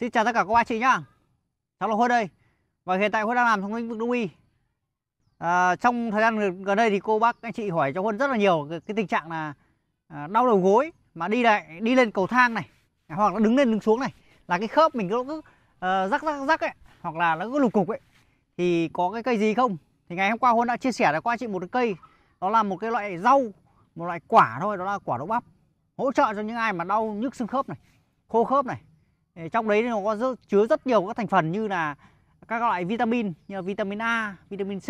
Xin chào tất cả các bác chị nhá. Cháu là Huân đây. Và hiện tại Huân đang làm trong lĩnh vực đông y. À, trong thời gian gần đây thì cô bác anh chị hỏi cho Huân rất là nhiều cái, cái tình trạng là à, đau đầu gối mà đi lại đi lên cầu thang này hoặc là đứng lên đứng xuống này là cái khớp mình cứ, cứ ờ, rắc rắc rắc ấy hoặc là nó cứ lục cục ấy thì có cái cây gì không? Thì ngày hôm qua Huân đã chia sẻ cho các chị một cái cây đó là một cái loại rau một loại quả thôi đó là quả đậu bắp hỗ trợ cho những ai mà đau nhức xương khớp này khô khớp này trong đấy nó có rất, chứa rất nhiều các thành phần như là các loại vitamin như là vitamin A, vitamin C,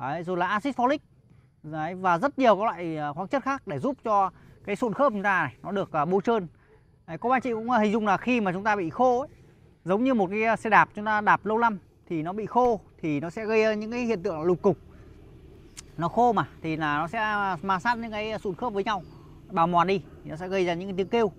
đấy, rồi là axit folic đấy, và rất nhiều các loại ờ, khoáng chất khác để giúp cho cái sụn khớp chúng ta này nó được ờ, bôi trơn. Đấy, có anh chị cũng ờ, hình dung là khi mà chúng ta bị khô ấy, giống như một cái xe đạp chúng ta đạp lâu năm thì nó bị khô thì nó sẽ gây những cái hiện tượng lục cục nó khô mà thì là nó sẽ ma sát những cái sụn khớp với nhau bào mòn đi thì nó sẽ gây ra những cái tiếng kêu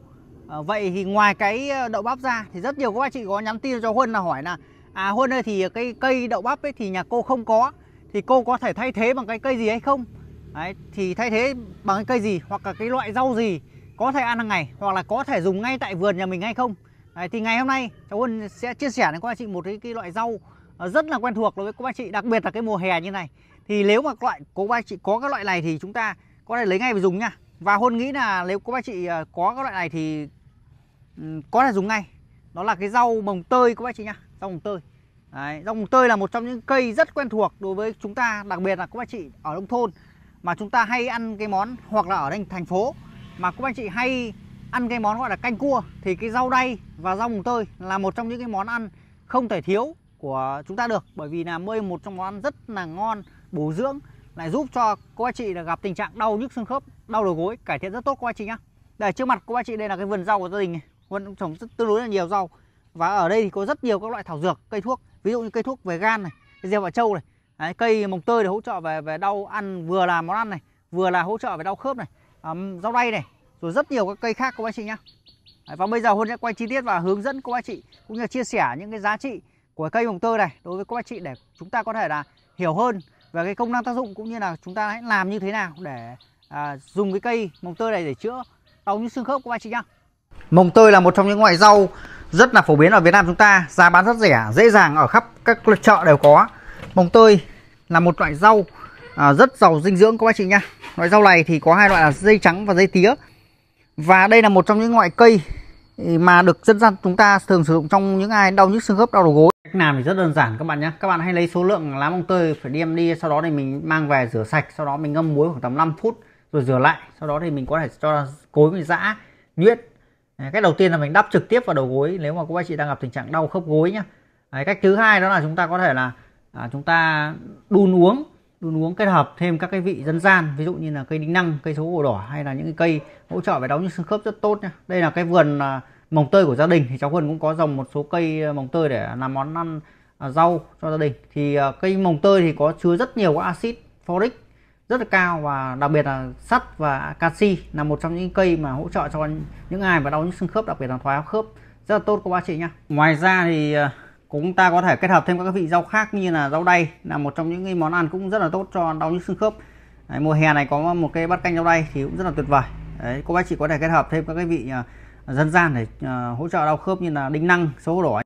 Ờ, vậy thì ngoài cái ờ, đậu bắp ra thì rất nhiều các bác chị có nhắn tin cho huân là hỏi là à huân ơi thì cái cây đậu bắp ấy thì nhà cô không có thì cô có thể thay thế bằng cái cây gì hay không Đấy, thì thay thế bằng cái cây gì hoặc là cái loại rau gì có thể ăn hàng ngày hoặc là có thể dùng ngay tại vườn nhà mình hay không Đấy, thì ngày hôm nay cháu Huân sẽ chia sẻ đến các anh chị một cái, cái loại rau ờ, rất là quen thuộc đối với các anh chị đặc biệt là cái mùa hè như này thì nếu mà loại của các anh chị có các loại này thì chúng ta có thể lấy ngay và dùng nha và Huân nghĩ là nếu các anh chị có các loại này thì Ừ, có thể dùng ngay đó là cái rau mồng tơi các bác chị nhá rau mồng tơi Đấy, rau mồng tơi là một trong những cây rất quen thuộc đối với chúng ta đặc biệt là các bác chị ở nông thôn mà chúng ta hay ăn cái món hoặc là ở thành thành phố mà các bác chị hay ăn cái món gọi là canh cua thì cái rau đay và rau mồng tơi là một trong những cái món ăn không thể thiếu của chúng ta được bởi vì là mơi một trong món ăn rất là ngon bổ dưỡng lại giúp cho cô bác chị là gặp tình trạng đau nhức xương khớp đau đầu gối cải thiện rất tốt cô bác chị nhá đây trước mặt cô bác chị đây là cái vườn rau của gia đình này Huân cũng trồng rất tương đối là nhiều rau và ở đây thì có rất nhiều các loại thảo dược cây thuốc ví dụ như cây thuốc về gan này cây gieo vả trâu này Đấy, cây mồng tơi để hỗ trợ về về đau ăn vừa là món ăn này vừa là hỗ trợ về đau khớp này um, rau đay này rồi rất nhiều các cây khác các anh chị nhá. Đấy, và bây giờ Huân sẽ quay chi tiết và hướng dẫn các anh chị cũng như chia sẻ những cái giá trị của cây mồng tơi này đối với các anh chị để chúng ta có thể là hiểu hơn về cái công năng tác dụng cũng như là chúng ta hãy làm như thế nào để à, dùng cái cây mồng tơi này để chữa đau nhức xương khớp các anh chị nhá Mồng tơi là một trong những loại rau rất là phổ biến ở Việt Nam chúng ta, giá bán rất rẻ, dễ dàng ở khắp các chợ đều có. Mồng tơi là một loại rau à, rất giàu dinh dưỡng các bác chị nha. Loại rau này thì có hai loại là dây trắng và dây tía. Và đây là một trong những loại cây mà được dân gian chúng ta thường sử dụng trong những ai đau nhức xương khớp, đau đầu gối. Cách làm thì rất đơn giản các bạn nhé. Các bạn hãy lấy số lượng lá mồng tơi phải đem đi, sau đó thì mình mang về rửa sạch, sau đó mình ngâm muối khoảng tầm 5 phút rồi rửa lại, sau đó thì mình có thể cho cối mình giã, nhuyễn cách đầu tiên là mình đắp trực tiếp vào đầu gối nếu mà cô bác chị đang gặp tình trạng đau khớp gối nhá à, cách thứ hai đó là chúng ta có thể là à, chúng ta đun uống đun uống kết hợp thêm các cái vị dân gian ví dụ như là cây đinh năng cây số cổ đỏ hay là những cái cây hỗ trợ về đóng nhức xương khớp rất tốt nhá đây là cái vườn à, mồng tơi của gia đình thì cháu Huân cũng có trồng một số cây à, mồng tơi để làm món ăn à, rau cho gia đình thì à, cây mồng tơi thì có chứa rất nhiều các axit folic rất là cao và đặc biệt là sắt và canxi là một trong những cây mà hỗ trợ cho những ai mà đau những xương khớp đặc biệt là thoái áo khớp rất là tốt các bác chị nhá ngoài ra thì ờ, cũng ta có thể kết hợp thêm các vị rau khác như là rau đay là một trong những món ăn cũng rất là tốt cho đau những xương khớp đấy, mùa hè này có một cái bát canh rau đay thì cũng rất là tuyệt vời đấy, cô bác chị có thể kết hợp thêm các cái vị ờ, dân gian để ờ, hỗ trợ đau khớp như là đinh năng số đỏ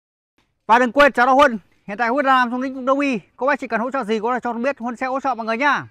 và đừng quên chào đau huân hiện tại huân đang làm trong lĩnh vực đông y cô bác chị cần hỗ trợ gì có thể cho biết huân sẽ hỗ trợ mọi người nhá